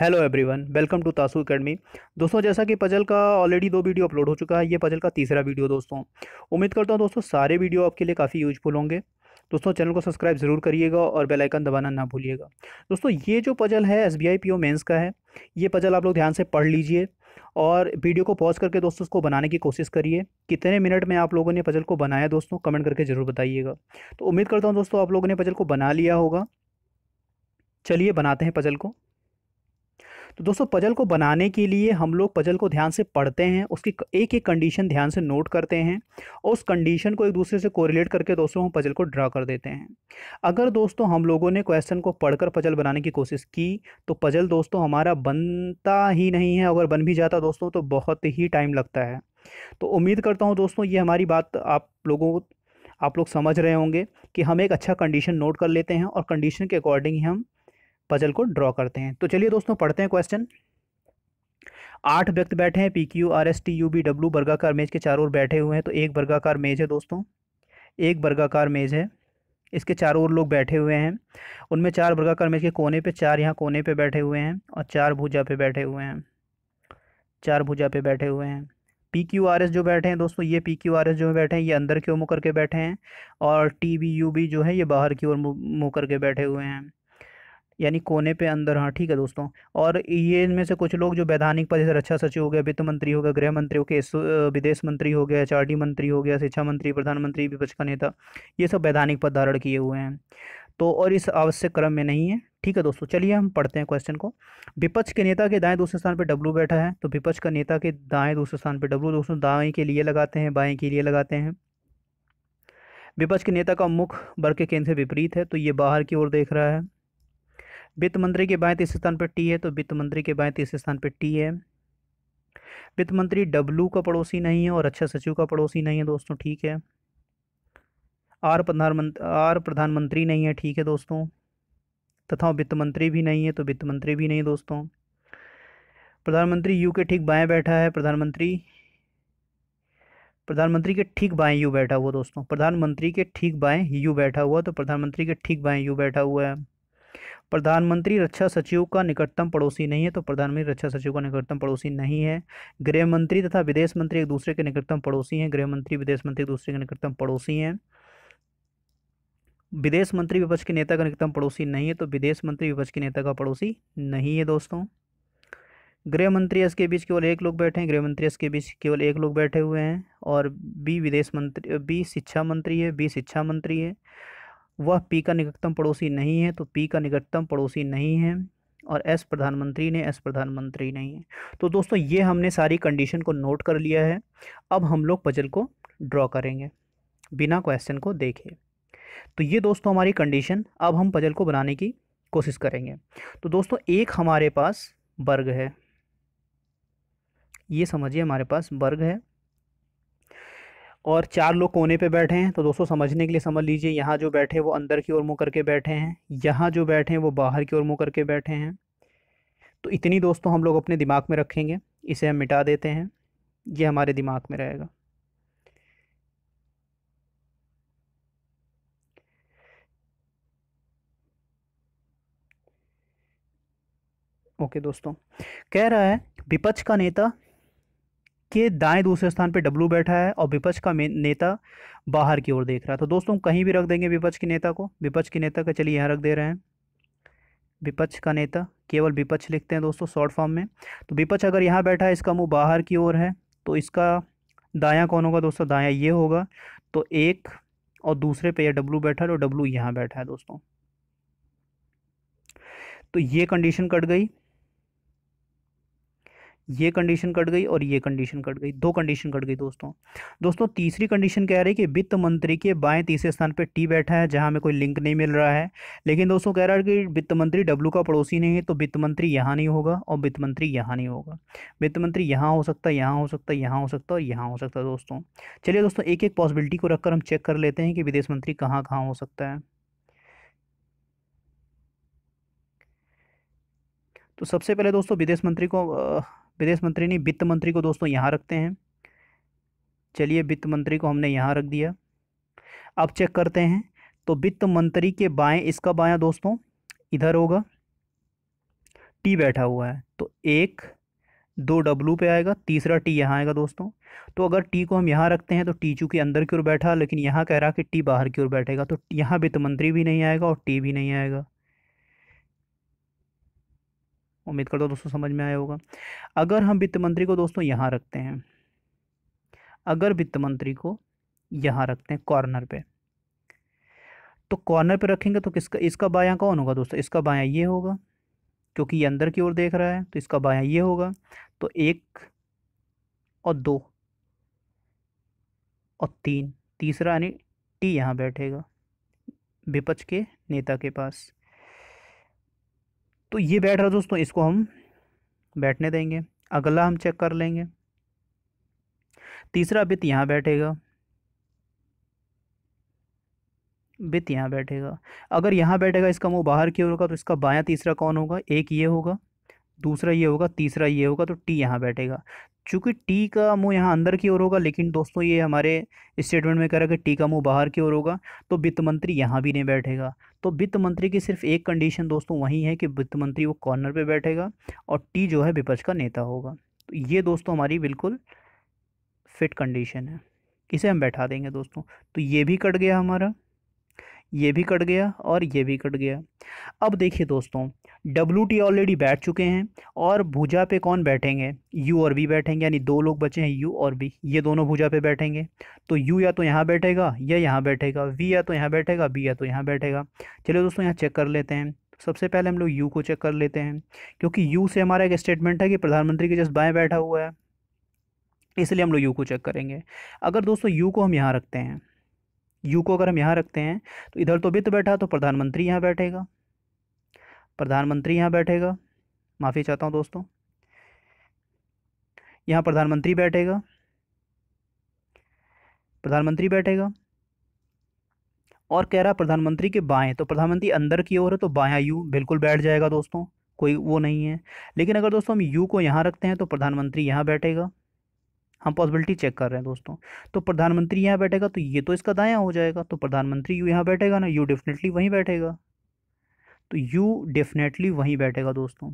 hello everyone welcome to Tasu academy दोस्तों जैसा कि पजल का ऑलरेडी दो वीडियो अपलोड हो चुका है ये पजल का तीसरा वीडियो दोस्तों उम्मीद करता हूँ दोस्तों सारे वीडियो आपके लिए काफ़ी यूजफुल होंगे दोस्तों चैनल को सब्सक्राइब ज़रूर करिएगा और बेल आइकन दबाना ना भूलिएगा दोस्तों ये जो पजल है एस बी आई का है ये पजल आप लोग ध्यान से पढ़ लीजिए और वीडियो को पॉज करके दोस्तों उसको बनाने की कोशिश करिए कितने मिनट में आप लोगों ने पजल को बनाया दोस्तों कमेंट करके ज़रूर बताइएगा तो उम्मीद करता हूँ दोस्तों आप लोगों ने पजल को बना लिया होगा चलिए बनाते हैं पजल को तो दोस्तों पजल को बनाने के लिए हम लोग पजल को ध्यान से पढ़ते हैं उसकी एक एक कंडीशन ध्यान से नोट करते हैं और उस कंडीशन को एक दूसरे से कोरिलेट करके दोस्तों हम पजल को ड्रा कर देते हैं अगर दोस्तों हम लोगों ने क्वेश्चन को पढ़कर पजल बनाने की कोशिश की तो पजल दोस्तों हमारा बनता ही नहीं है अगर बन भी जाता दोस्तों तो बहुत ही टाइम लगता है तो उम्मीद करता हूँ दोस्तों ये हमारी बात आप लोगों आप लोग समझ रहे होंगे कि हम एक अच्छा कंडीशन नोट कर लेते हैं और कंडीशन के अकॉर्डिंग ही हम पजल को ड्रॉ करते हैं तो चलिए दोस्तों पढ़ते हैं क्वेश्चन आठ व्यक्ति बैठे हैं P Q R S T U V W वर्गाकार मेज के चारों ओर बैठे हुए हैं तो एक वर्गाकार मेज है दोस्तों एक वर्गाकार मेज है इसके चारों ओर लोग बैठे हुए हैं उनमें चार वर्गाकार मेज के कोने पे चार यहाँ कोने पे बैठे हुए हैं और चार भुजा पे बैठे हुए हैं चार भुजा पे बैठे हुए हैं पी क्यू आर एस जो बैठे हैं दोस्तों ये पी क्यू आर एस जो बैठे हैं ये अंदर की ओर मुकर के बैठे हैं और टी बी यू बी जो है ये बाहर की ओर मुकर के बैठे हुए हैं यानी कोने पे अंदर हाँ ठीक है दोस्तों और ये इनमें से कुछ लोग जो वैधानिक पद जैसे रक्षा अच्छा सचिव हो गया वित्त मंत्री हो गया गृह मंत्री हो गया विदेश मंत्री हो गया एच मंत्री हो गया शिक्षा मंत्री प्रधानमंत्री विपक्ष का नेता ये सब वैधानिक पद धारण किए हुए हैं तो और इस आवश्यक क्रम में नहीं है ठीक है दोस्तों चलिए हम पढ़ते हैं क्वेश्चन को विपक्ष के नेता के दाएं दूसरे स्थान पर डब्लू बैठा है तो विपक्ष का नेता के दाएं दूसरे स्थान पर डब्लू दोस्तों दाएं के लिए लगाते हैं बाएं के लिए लगाते हैं विपक्ष के नेता का मुख बर के केंद्र से विपरीत है तो ये बाहर की ओर देख रहा है वित्त मंत्री के बाएं तीसरे स्थान पर टी है तो वित्त मंत्री के बाएं तीसरे स्थान पर टी है वित्त मंत्री डब्लू का पड़ोसी नहीं है और रक्षा अच्छा सचिव का पड़ोसी नहीं है दोस्तों ठीक है आर प्रधानमंत्री आर प्रधानमंत्री नहीं है ठीक है दोस्तों तथा वित्त मंत्री भी नहीं है तो वित्त मंत्री भी नहीं दोस्तों प्रधानमंत्री यू के ठीक बाएं बैठा है प्रधानमंत्री प्रधानमंत्री के ठीक बाएं यू बैठा हुआ दोस्तों प्रधानमंत्री के ठीक बाएं यू बैठा हुआ तो प्रधानमंत्री के ठीक बाएं यू बैठा हुआ है प्रधानमंत्री रक्षा सचिव का निकटतम पड़ोसी नहीं है तो प्रधानमंत्री रक्षा सचिव का निकटतम पड़ोसी नहीं है गृह मंत्री तथा विदेश मंत्री एक दूसरे के निकटतम पड़ोसी हैं गृह मंत्री विदेश मंत्री एक दूसरे के निकटतम पड़ोसी हैं विदेश मंत्री विपक्ष के नेता का निकटतम पड़ोसी नहीं है तो विदेश मंत्री विपक्ष के नेता का पड़ोसी नहीं है दोस्तों गृह मंत्री एस के बीच केवल एक लोग बैठे हैं गृह मंत्री एस के बीच केवल एक लोग बैठे हुए हैं और बी विदेश मंत्री बी शिक्षा मंत्री है बी शिक्षा मंत्री है वह पी का निकटतम पड़ोसी नहीं है तो पी का निकटतम पड़ोसी नहीं है और एस प्रधानमंत्री ने एस प्रधानमंत्री नहीं है तो दोस्तों ये हमने सारी कंडीशन को नोट कर लिया है अब हम लोग पजल को ड्रॉ करेंगे बिना क्वेश्चन को देखे तो ये दोस्तों हमारी कंडीशन अब हम पजल को बनाने की कोशिश करेंगे तो दोस्तों एक हमारे पास वर्ग है ये समझिए हमारे पास वर्ग है और चार लोग कोने पे बैठे हैं तो दोस्तों समझने के लिए समझ लीजिए यहाँ जो बैठे वो अंदर की ओर मुँह करके बैठे हैं यहाँ जो बैठे हैं वो बाहर की ओर मुँह करके बैठे हैं तो इतनी दोस्तों हम लोग अपने दिमाग में रखेंगे इसे हम मिटा देते हैं ये हमारे दिमाग में रहेगा ओके दोस्तों कह रहा है विपक्ष का नेता के दाएं दूसरे स्थान पे डब्लू बैठा है और विपक्ष का नेता बाहर की ओर देख रहा है तो दोस्तों कहीं भी रख देंगे विपक्ष के नेता को विपक्ष के नेता का चलिए यहाँ रख दे रहे हैं विपक्ष का नेता केवल विपक्ष लिखते हैं दोस्तों शॉर्ट फॉर्म में तो विपक्ष अगर यहाँ बैठा है इसका मुँह बाहर की ओर है तो इसका दाया कौन होगा दोस्तों दाया ये होगा तो एक और दूसरे पे यह डब्लू बैठा है और डब्लू यहाँ बैठा है दोस्तों तो ये कंडीशन कट गई ये कंडीशन कट गई और ये कंडीशन कट गई दो कंडीशन कट गई दोस्तों दोस्तों तीसरी कंडीशन कह रही है कि वित्त मंत्री के बाएं तीसरे स्थान पे टी बैठा है जहां हमें कोई लिंक नहीं मिल रहा है लेकिन दोस्तों कह रहा है कि वित्त मंत्री डब्लू का पड़ोसी नहीं है तो वित्त मंत्री यहाँ नहीं होगा और वित्त मंत्री यहाँ नहीं होगा वित्त मंत्री यहाँ हो सकता है यहाँ हो सकता है यहाँ हो सकता है और यहाँ हो सकता है दोस्तों चलिए दोस्तों एक एक पॉसिबिलिटी को रखकर हम चेक कर लेते हैं कि विदेश मंत्री कहाँ कहाँ हो सकता है तो सबसे पहले दोस्तों विदेश मंत्री को विदेश मंत्री नहीं वित्त मंत्री को दोस्तों यहाँ रखते हैं चलिए वित्त मंत्री को हमने यहाँ रख दिया अब चेक करते हैं तो वित्त मंत्री के बाएं इसका बाया दोस्तों इधर होगा टी बैठा हुआ है तो एक दो डब्लू पे आएगा तीसरा टी यहाँ आएगा दोस्तों तो अगर टी को हम यहाँ रखते हैं तो टी चूँकि अंदर की ओर बैठा लेकिन यहाँ कह रहा कि टी बाहर की ओर बैठेगा तो यहाँ वित्त मंत्री भी नहीं आएगा और टी भी नहीं आएगा उम्मीद करता हूँ दोस्तों समझ में आया होगा अगर हम वित्त मंत्री को दोस्तों यहाँ रखते हैं अगर वित्त मंत्री को यहाँ रखते हैं कॉर्नर पे तो कॉर्नर पे रखेंगे तो किसका इसका बायां कौन होगा दोस्तों इसका बायां ये होगा क्योंकि ये अंदर की ओर देख रहा है तो इसका बायां ये होगा तो एक और दो और तीन तीसरा यानी टी यहाँ बैठेगा विपक्ष के नेता के पास तो ये बैठ रहा दोस्तों इसको हम बैठने देंगे अगला हम चेक कर लेंगे तीसरा बित यहाँ बैठेगा बित यहाँ बैठेगा अगर यहाँ बैठेगा इसका मुंह बाहर की ओर होगा तो इसका बायां तीसरा कौन होगा एक ये होगा दूसरा ये होगा तीसरा ये होगा तो टी यहाँ बैठेगा चूँकि टी का मुंह यहाँ अंदर की ओर होगा लेकिन दोस्तों ये हमारे स्टेटमेंट में कह रहा है कि टी का मुंह बाहर की ओर होगा तो वित्त मंत्री यहाँ भी नहीं बैठेगा तो वित्त मंत्री की सिर्फ एक कंडीशन दोस्तों वही है कि वित्त मंत्री वो कॉर्नर पर बैठेगा और टी जो है विपक्ष का नेता होगा तो ये दोस्तों हमारी बिल्कुल फिट कंडीशन है इसे हम बैठा देंगे दोस्तों तो ये भी कट गया हमारा ये भी कट गया और ये भी कट गया अब देखिए दोस्तों डब्ल्यू टी ऑलरेडी बैठ चुके हैं और भुजा पे कौन बैठेंगे यू और बी बैठेंगे यानी दो लोग बचे हैं यू और बी ये दोनों भुजा पे बैठेंगे तो यू या तो यहाँ बैठेगा या यहाँ बैठेगा वी या तो यहाँ बैठेगा बी या तो यहाँ बैठेगा चलिए दोस्तों यहाँ चेक कर लेते हैं सबसे पहले हम लोग यू को चेक कर लेते हैं क्योंकि यू से हमारा एक स्टेटमेंट है कि प्रधानमंत्री के जस्ट बाएँ बैठा हुआ है इसलिए हम लोग यू को चेक करेंगे अगर दोस्तों यू को हम यहाँ रखते हैं यू को अगर हम यहाँ रखते हैं तो इधर तो वित्त बैठा तो प्रधानमंत्री यहाँ बैठेगा प्रधानमंत्री यहाँ बैठेगा माफ़ी चाहता हूँ दोस्तों यहाँ प्रधानमंत्री बैठेगा प्रधानमंत्री बैठेगा और कह रहा प्रधानमंत्री के बाएं तो प्रधानमंत्री अंदर की ओर है तो बाया यू बिल्कुल बैठ जाएगा दोस्तों कोई वो नहीं है लेकिन अगर दोस्तों हम यू को यहाँ रखते हैं तो प्रधानमंत्री यहाँ बैठेगा हम पॉसिबिलिटी चेक कर रहे हैं दोस्तों तो प्रधानमंत्री यहाँ बैठेगा तो ये तो इसका दायां हो जाएगा तो प्रधानमंत्री यू यहाँ बैठेगा ना यू डेफिनेटली वहीं बैठेगा तो यू डेफिनेटली वहीं बैठेगा दोस्तों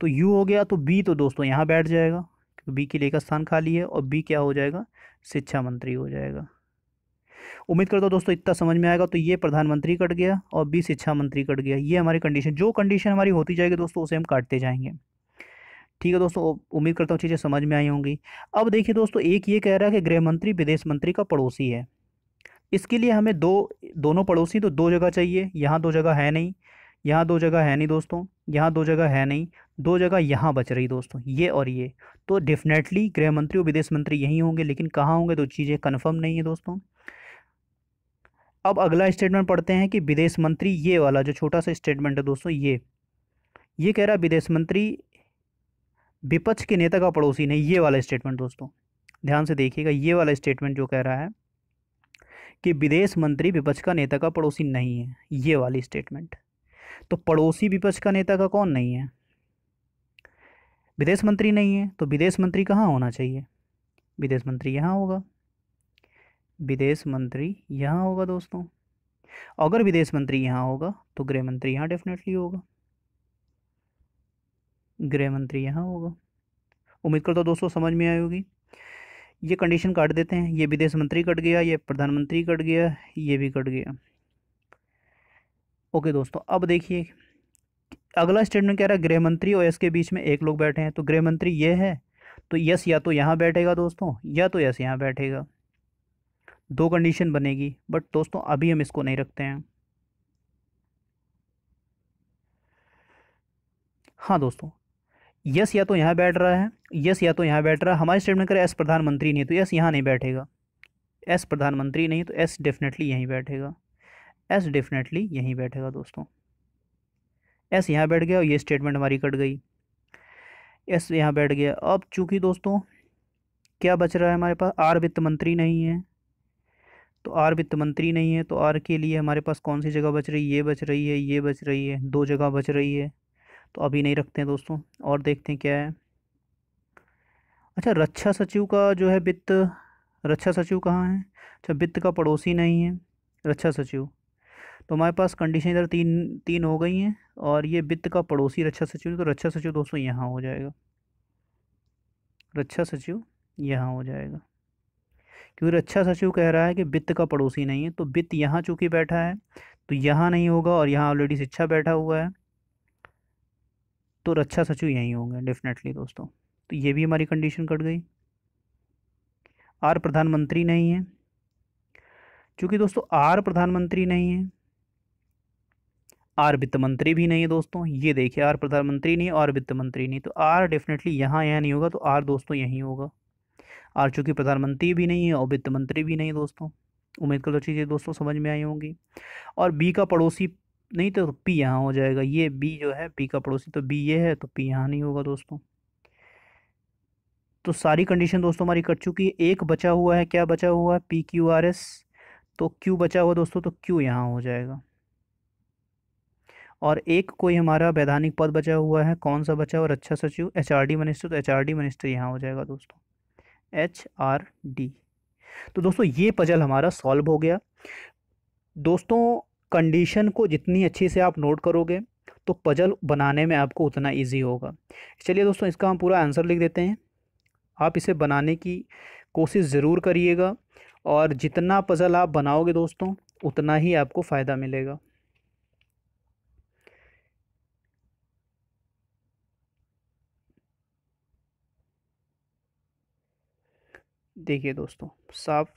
तो यू हो गया तो बी तो दोस्तों यहाँ बैठ जाएगा क्योंकि बी के लिए का स्थान खाली है और बी क्या हो जाएगा शिक्षा मंत्री हो जाएगा उम्मीद करता हूँ दोस्तों इतना समझ में आएगा तो ये प्रधानमंत्री कट गया और बी शिक्षा मंत्री कट गया ये हमारी कंडीशन जो कंडीशन हमारी होती जाएगी दोस्तों उसे हम काटते जाएंगे ठीक है दोस्तों उम्मीद करता हूँ चीज़ें समझ में आई होंगी अब देखिए दोस्तों एक ये कह रहा है कि गृह मंत्री विदेश मंत्री का पड़ोसी है इसके लिए हमें दो दोनों पड़ोसी तो दो जगह चाहिए यहाँ दो जगह है नहीं यहाँ दो जगह है नहीं दोस्तों यहाँ दो जगह है नहीं दो जगह यहाँ बच रही दोस्तों ये और ये तो डेफिनेटली गृह मंत्री और विदेश मंत्री यहीं होंगे लेकिन कहाँ होंगे तो चीज़ें कन्फर्म नहीं है दोस्तों अब अगला स्टेटमेंट पढ़ते हैं कि विदेश मंत्री ये वाला जो छोटा सा स्टेटमेंट है दोस्तों ये ये कह रहा है विदेश मंत्री विपक्ष के नेता का पड़ोसी नहीं ये वाला स्टेटमेंट दोस्तों ध्यान से देखिएगा ये वाला स्टेटमेंट जो कह रहा है कि विदेश मंत्री विपक्ष का नेता का पड़ोसी नहीं है ये वाली स्टेटमेंट तो पड़ोसी विपक्ष का नेता का कौन नहीं है विदेश मंत्री नहीं है तो विदेश मंत्री कहाँ होना चाहिए विदेश मंत्री यहाँ होगा विदेश मंत्री यहाँ होगा दोस्तों अगर विदेश मंत्री यहाँ होगा तो गृह मंत्री यहाँ डेफिनेटली होगा गृह मंत्री यहाँ होगा उम्मीद करता तो दोस्तों समझ में आएगी ये कंडीशन काट देते हैं ये विदेश मंत्री कट गया ये प्रधानमंत्री कट गया ये भी कट गया ओके दोस्तों अब देखिए अगला स्टेटमेंट कह रहा है गृह मंत्री और यस के बीच में एक लोग बैठे हैं तो गृह मंत्री ये है तो यस या तो यहाँ बैठेगा दोस्तों या तो यस यहाँ बैठेगा दो कंडीशन बनेगी बट दोस्तों अभी हम इसको नहीं रखते हैं हाँ दोस्तों यस या तो यहाँ बैठ रहा है यस या तो यहाँ बैठ रहा है हमारे स्टेटमेंट करें एस प्रधानमंत्री नहीं तो यस यहाँ नहीं बैठेगा एस प्रधानमंत्री नहीं तो एस डेफिनेटली यहीं बैठेगा एस डेफिनेटली यहीं बैठेगा दोस्तों एस यहाँ बैठ गया और ये स्टेटमेंट हमारी कट गई एस यहाँ बैठ गया अब चूंकि दोस्तों क्या बच रहा है हमारे पास आर वित्त मंत्री नहीं है तो आर वित्त मंत्री नहीं है तो आर के लिए हमारे पास कौन सी जगह बच रही है ये बच रही है ये बच रही है दो जगह बच रही है तो अभी नहीं रखते हैं दोस्तों और देखते हैं क्या है अच्छा रक्षा सचिव का जो है वित्त रक्षा सचिव कहाँ है अच्छा वित्त का पड़ोसी नहीं है रक्षा सचिव तो हमारे पास कंडीशन इधर तीन तीन हो गई हैं और ये वित्त का पड़ोसी रक्षा सचिव तो रक्षा सचिव दोस्तों यहाँ हो जाएगा रक्षा सचिव यहाँ हो जाएगा क्योंकि रक्षा सचिव कह रहा है कि वित्त का पड़ोसी नहीं है तो वित्त यहाँ चूँकि बैठा है तो यहाँ नहीं होगा और यहाँ ऑलरेडी शिक्षा बैठा हुआ है तो रक्षा अच्छा सचिव यहीं होंगे डेफिनेटली दोस्तों तो ये भी हमारी कंडीशन कट गई आर प्रधानमंत्री नहीं है क्योंकि दोस्तों आर प्रधानमंत्री नहीं है आर वित्त मंत्री भी नहीं है दोस्तों ये देखिए आर प्रधानमंत्री नहीं और वित्त मंत्री नहीं तो आर डेफिनेटली यहाँ यहाँ नहीं होगा तो आर दोस्तों यहीं होगा आर चूँकि प्रधानमंत्री भी नहीं है और वित्त मंत्री भी नहीं दोस्तों उम्मीद कर दो चीज़ें दोस्तों समझ में आई होंगी और बी का पड़ोसी नहीं तो पी यहाँ हो जाएगा ये बी जो है पी का पड़ोसी तो बी ये है तो पी यहाँ नहीं होगा दोस्तों तो सारी कंडीशन दोस्तों हमारी कट चुकी है एक बचा हुआ है क्या बचा हुआ है पी क्यू आर एस तो क्यू बचा हुआ दोस्तों तो क्यू यहाँ हो जाएगा और एक कोई हमारा वैधानिक पद बचा हुआ है कौन सा बचा हुआ अच्छा सचिव एच आर डी मिनिस्टर तो एच आर डी मिनिस्टर यहाँ हो जाएगा दोस्तों एच आर डी तो दोस्तों ये पजल हमारा सॉल्व हो गया दोस्तों कंडीशन को जितनी अच्छी से आप नोट करोगे तो पजल बनाने में आपको उतना ईजी होगा चलिए दोस्तों इसका हम पूरा आंसर लिख देते हैं आप इसे बनाने की कोशिश ज़रूर करिएगा और जितना पजल आप बनाओगे दोस्तों उतना ही आपको फ़ायदा मिलेगा देखिए दोस्तों साफ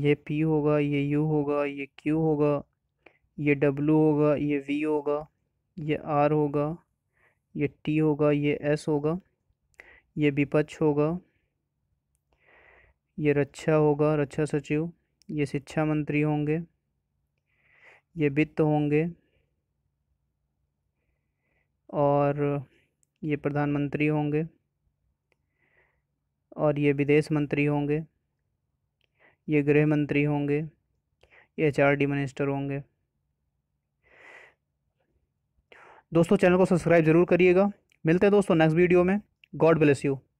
ये पी होगा ये यू होगा ये क्यू होगा ये डब्लू होगा ये वी होगा ये आर होगा ये टी होगा ये एस होगा ये विपक्ष होगा ये रक्षा होगा रक्षा सचिव ये शिक्षा मंत्री होंगे ये वित्त होंगे और ये प्रधानमंत्री होंगे और ये विदेश मंत्री होंगे ये गृह मंत्री होंगे ये एच आर डी मिनिस्टर होंगे दोस्तों चैनल को सब्सक्राइब ज़रूर करिएगा मिलते हैं दोस्तों नेक्स्ट वीडियो में गॉड ब्लेस यू